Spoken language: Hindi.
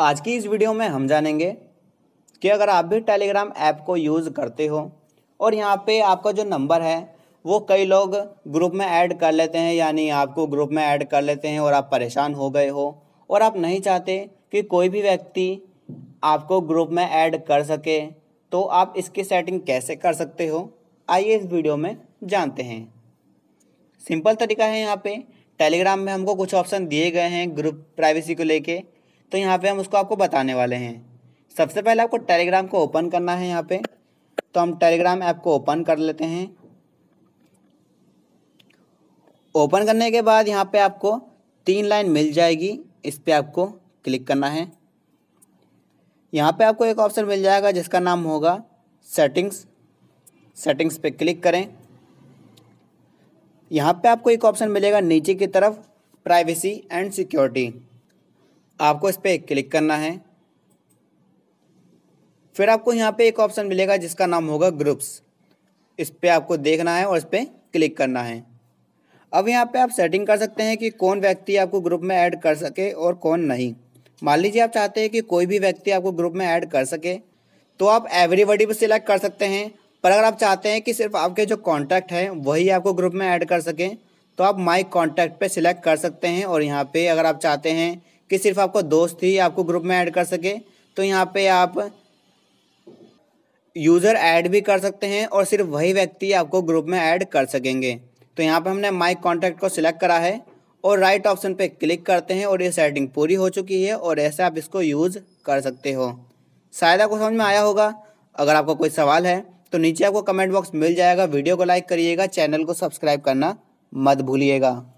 आज की इस वीडियो में हम जानेंगे कि अगर आप भी टेलीग्राम ऐप को यूज़ करते हो और यहाँ पे आपका जो नंबर है वो कई लोग ग्रुप में ऐड कर लेते हैं यानी आपको ग्रुप में ऐड कर लेते हैं और आप परेशान हो गए हो और आप नहीं चाहते कि कोई भी व्यक्ति आपको ग्रुप में ऐड कर सके तो आप इसकी सेटिंग कैसे कर सकते हो आइए इस वीडियो में जानते हैं सिंपल तरीका है यहाँ पे टेलीग्राम में हमको कुछ ऑप्शन दिए गए हैं ग्रुप प्राइवेसी को लेके तो यहाँ पे हम उसको आपको बताने वाले हैं सबसे पहले आपको टेलीग्राम को ओपन करना है यहाँ पे तो हम टेलीग्राम ऐप को ओपन कर लेते हैं ओपन करने के बाद यहाँ पे आपको तीन लाइन मिल जाएगी इस पर आपको क्लिक करना है यहाँ पे आपको एक ऑप्शन मिल जाएगा जिसका नाम होगा सेटिंग्स सेटिंग्स पे क्लिक करें यहाँ पे आपको एक ऑप्शन मिलेगा नीचे की तरफ प्राइवेसी एंड सिक्योरिटी आपको इस पर क्लिक करना है फिर आपको यहाँ पे एक ऑप्शन मिलेगा जिसका नाम होगा ग्रुप्स इस पर आपको देखना है और इस पर क्लिक करना है अब यहाँ पे आप सेटिंग कर सकते हैं कि कौन व्यक्ति आपको ग्रुप में ऐड कर सके और कौन नहीं मान लीजिए आप चाहते हैं कि कोई भी व्यक्ति आपको ग्रुप में ऐड कर सके तो आप एवरीबडी भी सिलेक्ट कर सकते हैं पर अगर आप चाहते हैं कि सिर्फ आपके जो कॉन्टैक्ट हैं वही आपको ग्रुप में ऐड कर सकें तो आप माई कॉन्टैक्ट पर सिलेक्ट कर सकते हैं और यहाँ पे अगर आप चाहते हैं कि सिर्फ आपका दोस्त ही आपको ग्रुप में ऐड कर सके तो यहाँ पे आप यूज़र ऐड भी कर सकते हैं और सिर्फ वही व्यक्ति आपको ग्रुप में ऐड कर सकेंगे तो यहाँ पे हमने माई कॉन्टैक्ट को सिलेक्ट करा है और राइट ऑप्शन पे क्लिक करते हैं और ये सेटिंग पूरी हो चुकी है और ऐसे आप इसको यूज़ कर सकते हो शायद आपको समझ में आया होगा अगर आपका कोई सवाल है तो नीचे आपको कमेंट बॉक्स मिल जाएगा वीडियो को लाइक करिएगा चैनल को सब्सक्राइब करना मत भूलिएगा